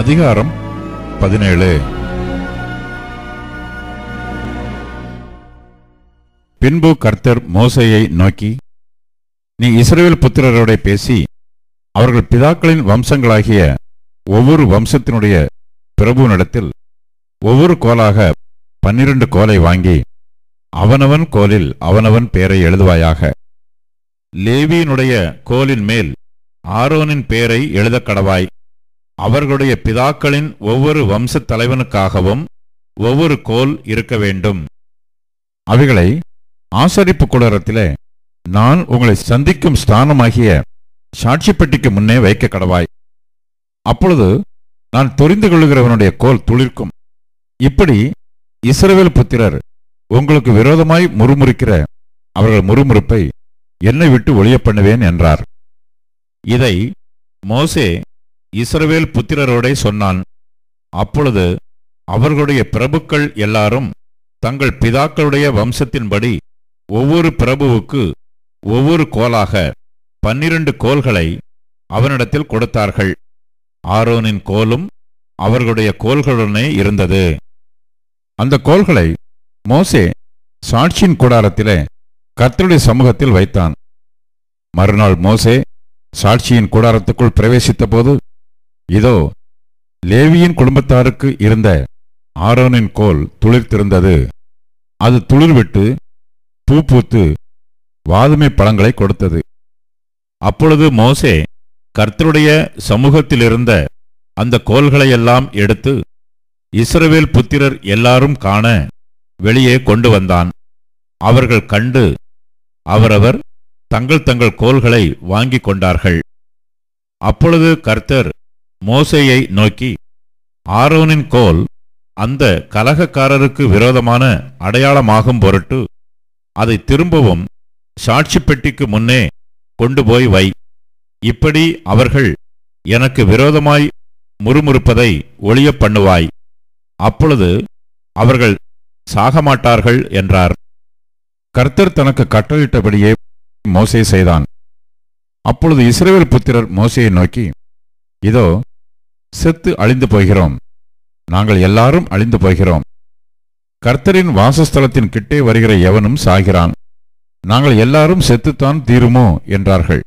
அதிகாரம் பதினேழு பின்பு கர்த்தர் மோசையை நோக்கி நீ இஸ்ரேல் புத்திரரோட பேசி அவர்கள் பிதாக்களின் வம்சங்களாகிய ஒவ்வொரு வம்சத்தினுடைய பிரபு நடத்தில் ஒவ்வொரு கோலாக பன்னிரண்டு கோலை வாங்கி அவனவன் கோலில் அவனவன் பெயரை எழுதுவாயாக லேவியினுடைய கோலின் மேல் ஆரோனின் பெயரை எழுதக்கடவாய் அவர்களுடைய பிதாக்களின் ஒவ்வொரு வம்சத் தலைவனுக்காகவும் ஒவ்வொரு கோல் இருக்க வேண்டும் அவைகளை ஆசரிப்பு கூடரத்திலே நான் உங்களை சந்திக்கும் ஸ்தானமாகிய சாட்சிப்பட்டிக்கு முன்னே வைக்க கடவாய் அப்பொழுது நான் தெரிந்து கொள்ளுகிறவனுடைய கோல் துளிர்க்கும் இப்படி இஸ்ரவேல் புத்திரர் உங்களுக்கு விரோதமாய் முறுமுறுக்கிற அவர்கள் முறுமுறுப்பை என்னை விட்டு ஒளிய பண்ணுவேன் என்றார் இதை மோசே இஸ்ரவேல் புத்திரரோடே சொன்னான் அப்பொழுது அவர்களுடைய பிரபுக்கள் எல்லாரும் தங்கள் பிதாக்களுடைய வம்சத்தின்படி ஒவ்வொரு பிரபுவுக்கு ஒவ்வொரு கோலாக பன்னிரண்டு கோல்களை அவனிடத்தில் கொடுத்தார்கள் ஆரோனின் கோலும் அவர்களுடைய கோல்களுடனே இருந்தது அந்த கோல்களை மோசே சாட்சியின் கூடாரத்திலே கர்த்தருடைய சமூகத்தில் வைத்தான் மறுநாள் மோசே சாட்சியின் கூடாரத்துக்குள் பிரவேசித்த போது இதோ லேவியின் குடும்பத்தாருக்கு இருந்த ஆரோனின் கோல் துளிர்த்திருந்தது அது துளிர்விட்டு பூ பூத்து வாதுமை பழங்களை கொடுத்தது அப்பொழுது மோசே கர்த்தருடைய சமூகத்திலிருந்த அந்த கோல்களையெல்லாம் எடுத்து இஸ்ரவேல் புத்திரர் எல்லாரும் காண வெளியே கொண்டு வந்தான் அவர்கள் கண்டு அவரவர் தங்கள் தங்கள் கோல்களை வாங்கிக் கொண்டார்கள் அப்பொழுது கர்த்தர் மோசையை நோக்கி ஆரோனின் கோல் அந்த கலகக்காரருக்கு விரோதமான அடையாளமாகும் பொருட்டு அதை திரும்பவும் சாட்சி பெட்டிக்கு முன்னே கொண்டு போய் வை இப்படி அவர்கள் எனக்கு விரோதமாய் முறுமுறுப்பதை ஒளிய பண்ணுவாய் அப்பொழுது அவர்கள் சாகமாட்டார்கள் என்றார் கர்த்தர் தனக்கு கட்டளிட்டபடியே மோசே செய்தான் அப்பொழுது இஸ்ரேல் புத்திரர் மோசையை நோக்கி இதோ செத்து அழிந்து போகிறோம் நாங்கள் எல்லாரும் அழிந்து போகிறோம் கர்த்தரின் வாசஸ்தலத்தின் கிட்டே வருகிற எவனும் சாகிறான் நாங்கள் எல்லாரும் செத்துத்தான் தீருமோ என்றார்கள்